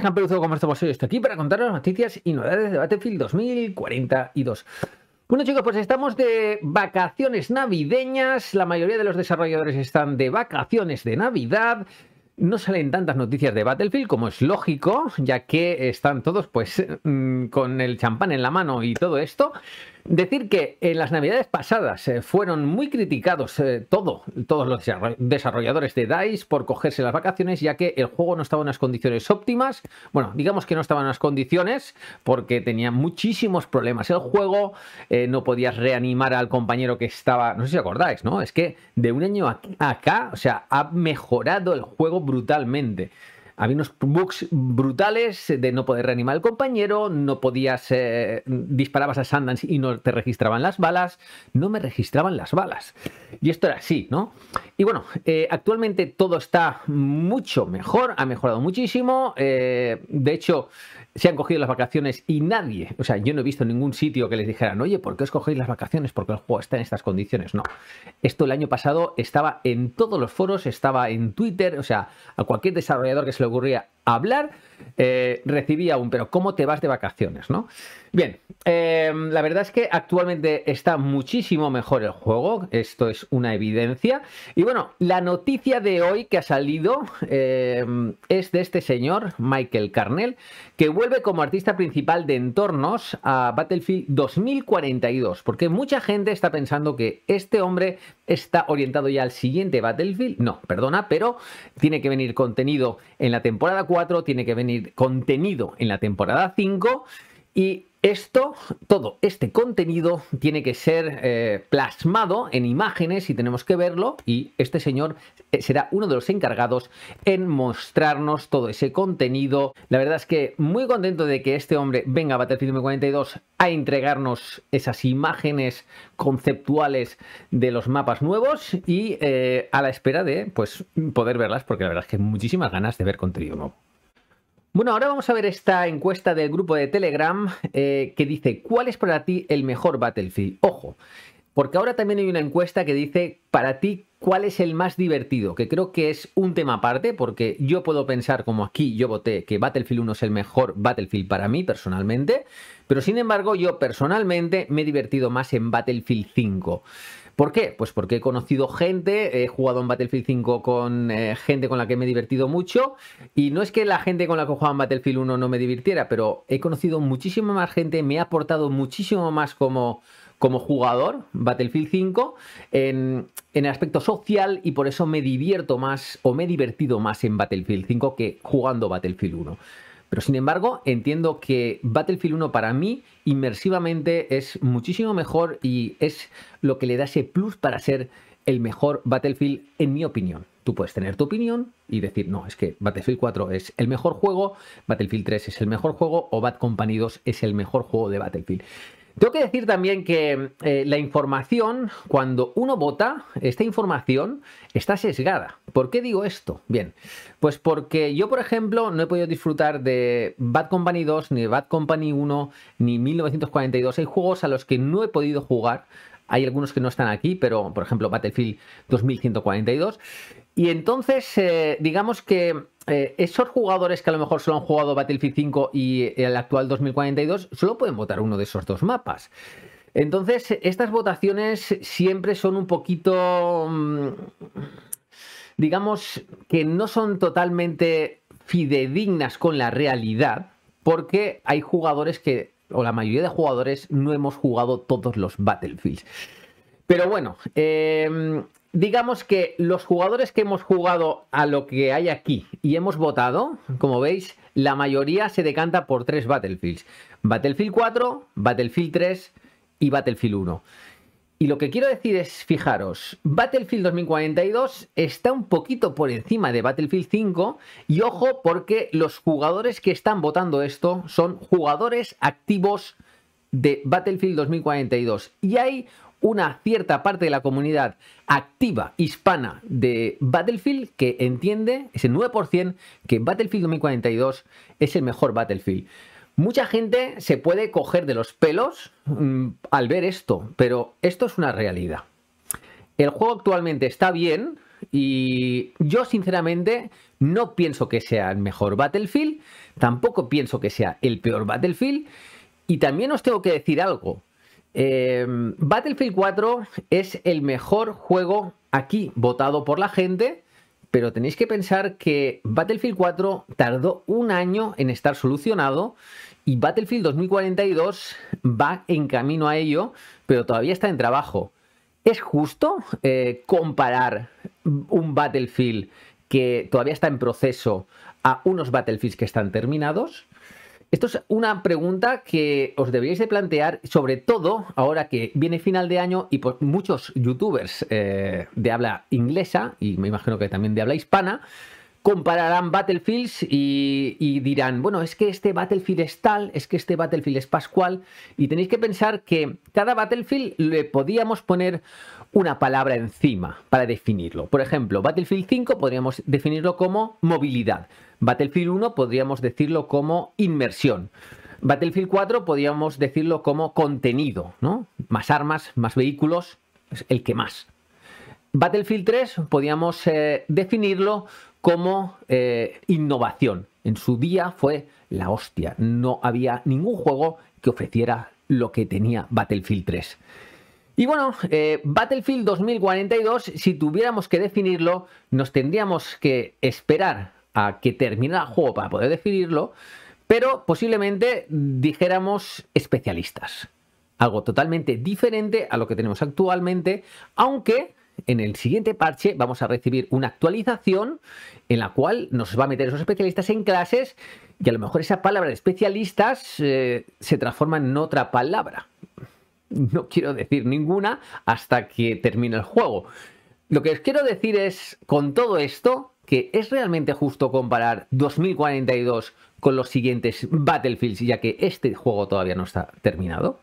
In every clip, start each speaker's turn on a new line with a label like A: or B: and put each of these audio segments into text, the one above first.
A: que han como estamos hoy. Estoy aquí para contaros las noticias y novedades de Battlefield 2042. Bueno chicos, pues estamos de vacaciones navideñas, la mayoría de los desarrolladores están de vacaciones de Navidad, no salen tantas noticias de Battlefield como es lógico, ya que están todos pues mm, con el champán en la mano y todo esto. Decir que en las navidades pasadas eh, fueron muy criticados eh, todos los desarrolladores de DICE por cogerse las vacaciones, ya que el juego no estaba en las condiciones óptimas. Bueno, digamos que no estaba en unas condiciones porque tenía muchísimos problemas el juego, eh, no podías reanimar al compañero que estaba, no sé si acordáis, ¿no? Es que de un año a acá, o sea, ha mejorado el juego brutalmente. Había unos bugs brutales de no poder reanimar al compañero, no podías, eh, disparabas a Sandans y no te registraban las balas, no me registraban las balas. Y esto era así, ¿no? Y bueno, eh, actualmente todo está mucho mejor, ha mejorado muchísimo, eh, de hecho se han cogido las vacaciones y nadie, o sea, yo no he visto ningún sitio que les dijeran, oye, ¿por qué os cogéis las vacaciones? Porque el juego está en estas condiciones. No, esto el año pasado estaba en todos los foros, estaba en Twitter, o sea, a cualquier desarrollador que se lo Goria hablar, eh, recibí aún, pero ¿cómo te vas de vacaciones? ¿no? Bien, eh, la verdad es que actualmente está muchísimo mejor el juego, esto es una evidencia. Y bueno, la noticia de hoy que ha salido eh, es de este señor, Michael Carnell, que vuelve como artista principal de entornos a Battlefield 2042, porque mucha gente está pensando que este hombre está orientado ya al siguiente Battlefield. No, perdona, pero tiene que venir contenido en la temporada 4 tiene que venir contenido en la temporada 5 y esto, todo este contenido tiene que ser eh, plasmado en imágenes y tenemos que verlo y este señor eh, será uno de los encargados en mostrarnos todo ese contenido. La verdad es que muy contento de que este hombre venga a Battlefield 42 a entregarnos esas imágenes conceptuales de los mapas nuevos y eh, a la espera de pues, poder verlas porque la verdad es que muchísimas ganas de ver contenido nuevo. Bueno, ahora vamos a ver esta encuesta del grupo de Telegram eh, que dice, ¿cuál es para ti el mejor Battlefield? Ojo, porque ahora también hay una encuesta que dice, para ti, ¿cuál es el más divertido? Que creo que es un tema aparte, porque yo puedo pensar, como aquí yo voté, que Battlefield 1 es el mejor Battlefield para mí personalmente, pero sin embargo yo personalmente me he divertido más en Battlefield 5. ¿Por qué? Pues porque he conocido gente, he jugado en Battlefield 5 con eh, gente con la que me he divertido mucho y no es que la gente con la que jugaba en Battlefield 1 no me divirtiera, pero he conocido muchísimo más gente, me ha aportado muchísimo más como, como jugador Battlefield 5 en, en, el aspecto social y por eso me divierto más o me he divertido más en Battlefield 5 que jugando Battlefield 1. Pero sin embargo, entiendo que Battlefield 1 para mí inmersivamente es muchísimo mejor y es lo que le da ese plus para ser el mejor Battlefield en mi opinión. Tú puedes tener tu opinión y decir, no, es que Battlefield 4 es el mejor juego, Battlefield 3 es el mejor juego o Bad Company 2 es el mejor juego de Battlefield. Tengo que decir también que eh, la información, cuando uno vota, esta información está sesgada. ¿Por qué digo esto? Bien, pues porque yo, por ejemplo, no he podido disfrutar de Bad Company 2, ni Bad Company 1, ni 1942. Hay juegos a los que no he podido jugar hay algunos que no están aquí, pero por ejemplo Battlefield 2142. Y entonces, eh, digamos que eh, esos jugadores que a lo mejor solo han jugado Battlefield 5 y el actual 2042, solo pueden votar uno de esos dos mapas. Entonces, estas votaciones siempre son un poquito... Mm, digamos que no son totalmente fidedignas con la realidad, porque hay jugadores que o la mayoría de jugadores no hemos jugado todos los Battlefields. Pero bueno, em, digamos que los jugadores que hemos jugado a lo que hay aquí y hemos votado, como veis, la mayoría se decanta por tres Battlefields. Battlefield 4, Battlefield 3 y Battlefield 1. Y lo que quiero decir es, fijaros, Battlefield 2042 está un poquito por encima de Battlefield 5 y ojo porque los jugadores que están votando esto son jugadores activos de Battlefield 2042 y hay una cierta parte de la comunidad activa hispana de Battlefield que entiende, ese 9%, que Battlefield 2042 es el mejor Battlefield. Mucha gente se puede coger de los pelos mm, al ver esto, pero esto es una realidad. El juego actualmente está bien y yo sinceramente no pienso que sea el mejor Battlefield, tampoco pienso que sea el peor Battlefield y también os tengo que decir algo. Em, Battlefield 4 es el mejor juego aquí votado por la gente, pero tenéis que pensar que Battlefield 4 tardó un año en estar solucionado y Battlefield 2042 va en camino a ello, pero todavía está en trabajo. ¿Es justo eh, comparar un Battlefield que todavía está en proceso a unos Battlefields que están terminados? Esto es una pregunta que os deberíais de plantear, sobre todo ahora que viene final de año y pues muchos youtubers eh, de habla inglesa, y me imagino que también de habla hispana, compararán Battlefields y, dirán, bueno, es que este Battlefield es tal, es que este Battlefield es pascual, y tenéis que pensar que cada Battlefield le podíamos poner una palabra encima para definirlo. Por ejemplo, Battlefield 5 podríamos definirlo como movilidad, Battlefield 1 podríamos decirlo como inmersión. Battlefield 4 podríamos decirlo como contenido, ¿no? Más armas, más vehículos, el que más. Battlefield 3 podríamos eh, definirlo definirlo como eh, innovación. En su día fue la hostia. No había ningún juego que ofreciera lo que tenía Battlefield 3. Y bueno, eh, Battlefield 2042, si tuviéramos que definirlo, nos tendríamos que esperar a que terminara el juego para poder definirlo, pero posiblemente dijéramos especialistas. Algo totalmente diferente a lo que tenemos actualmente, aunque en el siguiente parche vamos a recibir una actualización en la cual nos va a meter esos especialistas en clases y a lo mejor esa palabra de especialistas eh, se transforma en otra palabra. No quiero decir ninguna hasta que termine el juego. Lo que os quiero decir es, con todo esto, que es realmente justo comparar 2042 con los siguientes Battlefields, ya que este juego todavía no está terminado.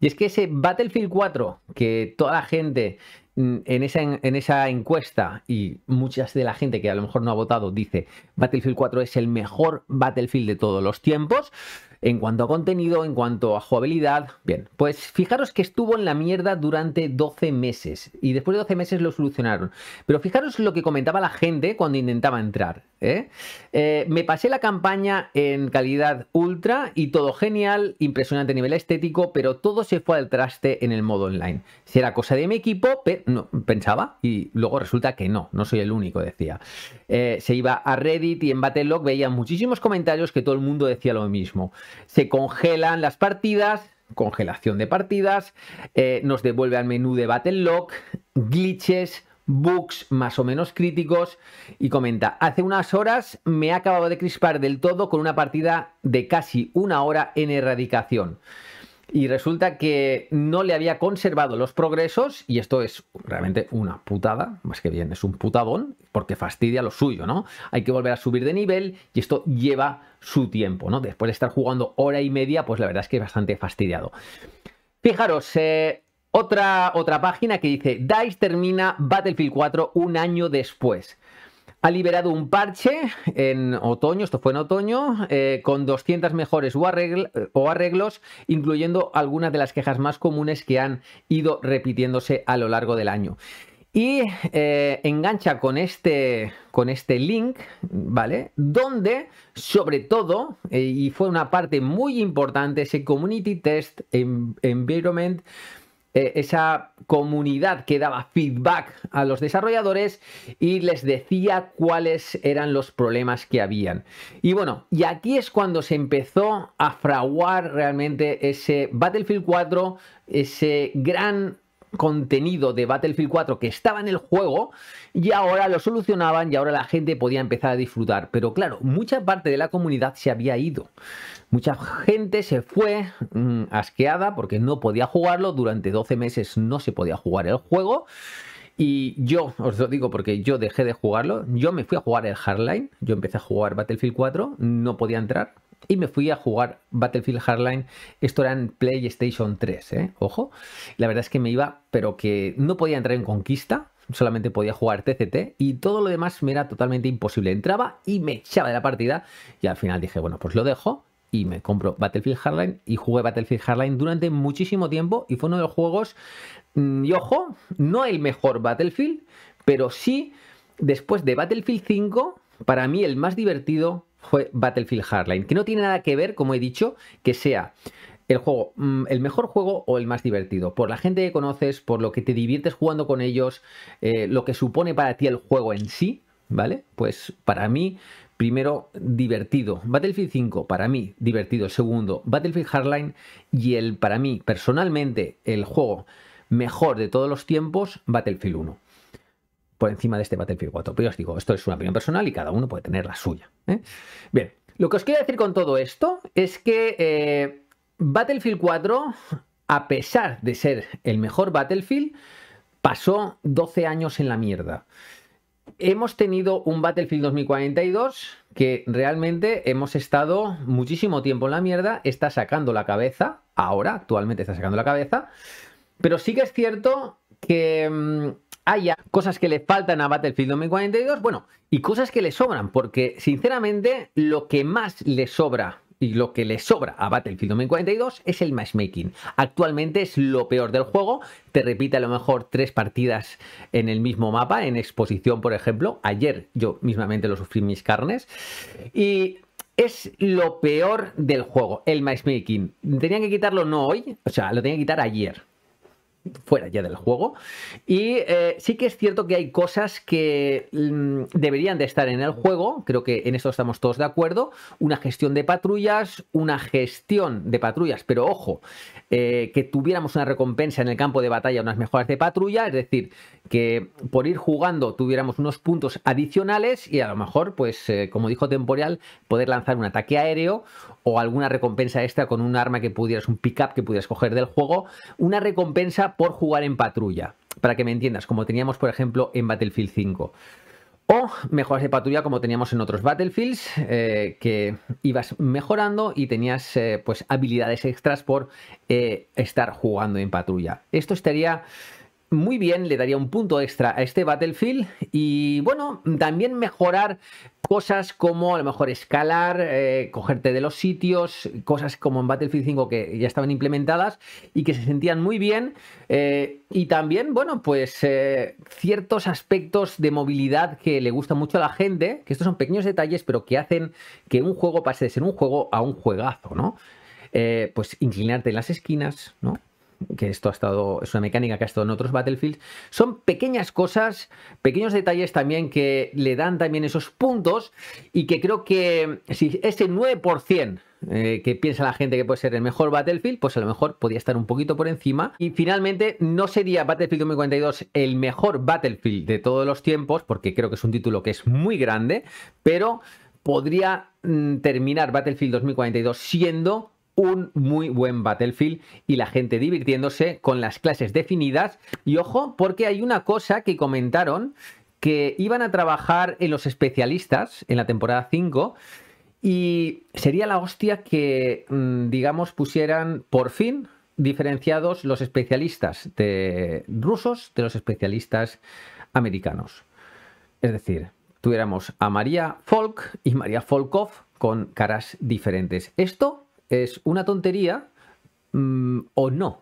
A: Y es que ese Battlefield 4, que toda la gente Mm, en esa, encuesta y muchas de la gente que a lo mejor no ha votado dice Battlefield 4 es el mejor Battlefield de todos los tiempos, en cuanto a contenido, en cuanto a jugabilidad. Bien, pues fijaros que estuvo en la mierda durante 12 meses y después de 12 meses lo solucionaron. Pero fijaros lo que comentaba la gente cuando intentaba entrar. ¿eh? Eh, me pasé la campaña en calidad ultra y todo genial, impresionante nivel estético, pero todo se fue al traste en el modo online. Si era cosa de mi equipo, pensaba y luego resulta que no, no soy el único, decía. Eh, se iba a Reddit y en Battlelog veía muchísimos comentarios que todo el mundo decía lo mismo se congelan las partidas, congelación de partidas, eh, nos devuelve al menú de Battle Lock, glitches, bugs más o menos críticos y comenta, hace unas horas me he acabado de crispar del todo con una partida de casi una hora en erradicación y resulta que no le había conservado los progresos y esto es realmente una putada, más que bien es un putadón porque fastidia lo suyo, ¿no? Hay que volver a subir de nivel y esto lleva su tiempo, ¿no? Después de estar jugando hora y media, pues la verdad es que es bastante fastidiado. Fijaros, eh, otra, otra página que dice, DICE termina Battlefield 4 un año después. Ha liberado un parche en otoño, esto fue en otoño, eh, con 200 mejores o, arreglos, incluyendo algunas de las quejas más comunes que han ido repitiéndose a lo largo del año. Y eh, engancha con este, con este link, ¿vale? Donde, sobre todo, eh, y fue una parte muy importante, ese community test environment, eh, esa comunidad que daba feedback a los desarrolladores y les decía cuáles eran los problemas que habían. Y bueno, y aquí es cuando se empezó a fraguar realmente ese Battlefield 4, ese gran contenido de Battlefield 4 que estaba en el juego y ahora lo solucionaban y ahora la gente podía empezar a disfrutar. Pero claro, mucha parte de la comunidad se había ido. Mucha gente se fue mm, asqueada porque no podía jugarlo, durante 12 meses no se podía jugar el juego. Y yo, os lo digo porque yo dejé de jugarlo, yo me fui a jugar el Hardline, yo empecé a jugar Battlefield 4, no podía entrar, y me fui a jugar Battlefield Hardline. Esto era en PlayStation 3, ¿eh? ojo. La verdad es que me iba, pero que no podía entrar en Conquista, solamente podía jugar TCT y todo lo demás me era totalmente imposible. Entraba y me echaba de la partida y al final dije, bueno, pues lo dejo y me compro Battlefield Hardline y jugué Battlefield Hardline durante muchísimo tiempo y fue uno de los juegos, mm, y ojo, no el mejor Battlefield, pero sí después de Battlefield 5, para mí el más divertido fue Battlefield Hardline, que no tiene nada que ver, como he dicho, que sea el juego, mm, el mejor juego o el más divertido, por la gente que conoces, por lo que te diviertes jugando con ellos, eh, lo que supone para ti el juego en sí, ¿vale? Pues para mí Primero, divertido. Battlefield 5, para mí, divertido. Segundo, Battlefield Hardline. Y el, para mí, personalmente, el juego mejor de todos los tiempos, Battlefield 1. Por encima de este Battlefield 4. Pero os digo, esto es una opinión personal y cada uno puede tener la suya. ¿eh? Bien, lo que os quiero decir con todo esto es que eh, Battlefield 4, a pesar de ser el mejor Battlefield, pasó 12 años en la mierda hemos tenido un Battlefield 2042 que realmente hemos estado muchísimo tiempo en la mierda, está sacando la cabeza, ahora actualmente está sacando la cabeza, pero sí que es cierto que mm, haya cosas que le faltan a Battlefield 2042, bueno, y cosas que le sobran, porque sinceramente lo que más le sobra y lo que le sobra a Battlefield 2042 es el matchmaking. Actualmente es lo peor del juego, te repite a lo mejor tres partidas en el mismo mapa, en exposición por ejemplo, ayer yo mismamente lo sufrí mis carnes, y es lo peor del juego, el matchmaking. Tenían que quitarlo no hoy, o sea, lo tenía que quitar ayer fuera ya del juego. Y eh, sí que es cierto que hay cosas que mm, deberían de estar en el juego, creo que en esto estamos todos de acuerdo, una gestión de patrullas, una gestión de patrullas, pero ojo, eh, que tuviéramos una recompensa en el campo de batalla, unas mejoras de patrulla, es decir, que por ir jugando tuviéramos unos puntos adicionales y a lo mejor, pues eh, como dijo Temporal, poder lanzar un ataque aéreo o alguna recompensa extra con un arma que pudieras, un pickup que pudieras coger del juego, una recompensa por jugar en patrulla. Para que me entiendas, como teníamos, por ejemplo, en Battlefield 5. O mejoras de patrulla como teníamos en otros Battlefields, eh, que ibas mejorando y tenías eh, pues habilidades extras por eh, estar jugando en patrulla. Esto estaría muy bien, le daría un punto extra a este Battlefield y bueno, también mejorar cosas como a lo mejor escalar, eh, cogerte de los sitios, cosas como en Battlefield 5 que ya estaban implementadas y que se sentían muy bien. Eh, y también, bueno, pues eh, ciertos aspectos de movilidad que le gustan mucho a la gente, que estos son pequeños detalles, pero que hacen que un juego pase de ser un juego a un juegazo, ¿no? pues inclinarte en las esquinas, ¿no? que esto ha estado, es una mecánica que ha estado en otros Battlefields, son pequeñas cosas, pequeños detalles también que le dan también esos puntos y que creo que si ese 9% eh, que piensa la gente que puede ser el mejor Battlefield, pues a lo mejor podría estar un poquito por encima. Y finalmente, no sería Battlefield 2042 el mejor Battlefield de todos los tiempos, porque creo que es un título que es muy grande, pero podría mm, terminar Battlefield 2042 siendo un muy buen Battlefield y la gente divirtiéndose con las clases definidas. Y ojo, porque hay una cosa que comentaron que iban a trabajar en los especialistas en la temporada 5 y sería la hostia que, mm, digamos, pusieran por fin diferenciados los especialistas de rusos de los especialistas americanos. Es decir, tuviéramos a María Folk y María Folkov con caras diferentes. Esto ¿Es una tontería mm, o no?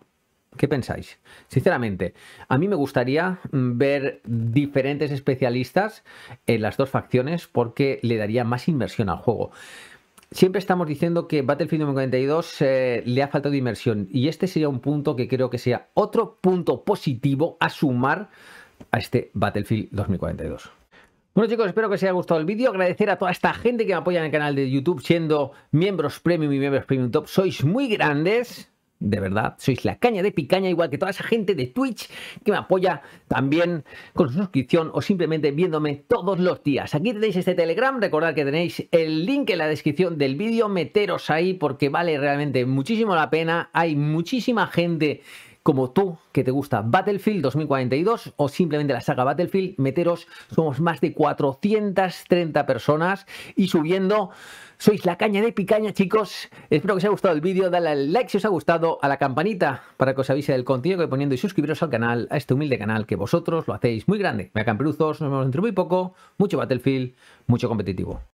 A: ¿Qué pensáis? Sinceramente, a mí me gustaría mm, ver diferentes especialistas en las dos facciones porque le daría más inversión al juego. Siempre estamos diciendo que Battlefield 2042 eh, le ha faltado inversión y este sería un punto que creo que sea otro punto positivo a sumar a este Battlefield 2042. Bueno chicos, espero que os haya gustado el vídeo. Agradecer a toda esta gente que me apoya en el canal de YouTube siendo miembros Premium y miembros Premium Top. Sois muy grandes. De verdad, sois la caña de picaña, igual que toda esa gente de Twitch que me apoya también con suscripción o simplemente viéndome todos los días. Aquí tenéis este Telegram, recordad que tenéis el link en la descripción del vídeo, meteros ahí porque vale realmente muchísimo la pena. Hay muchísima gente como tú que te gusta Battlefield 2042 o simplemente la saga Battlefield, meteros, somos más de 430 personas y subiendo. Sois la caña de picaña, chicos. Espero que os haya gustado el vídeo. Dale al like si os ha gustado, a la campanita para que os avise del contenido que voy poniendo y suscribiros al canal, a este humilde canal que vosotros lo hacéis muy grande. Me luzos, nos vemos dentro muy poco. Mucho Battlefield, mucho competitivo.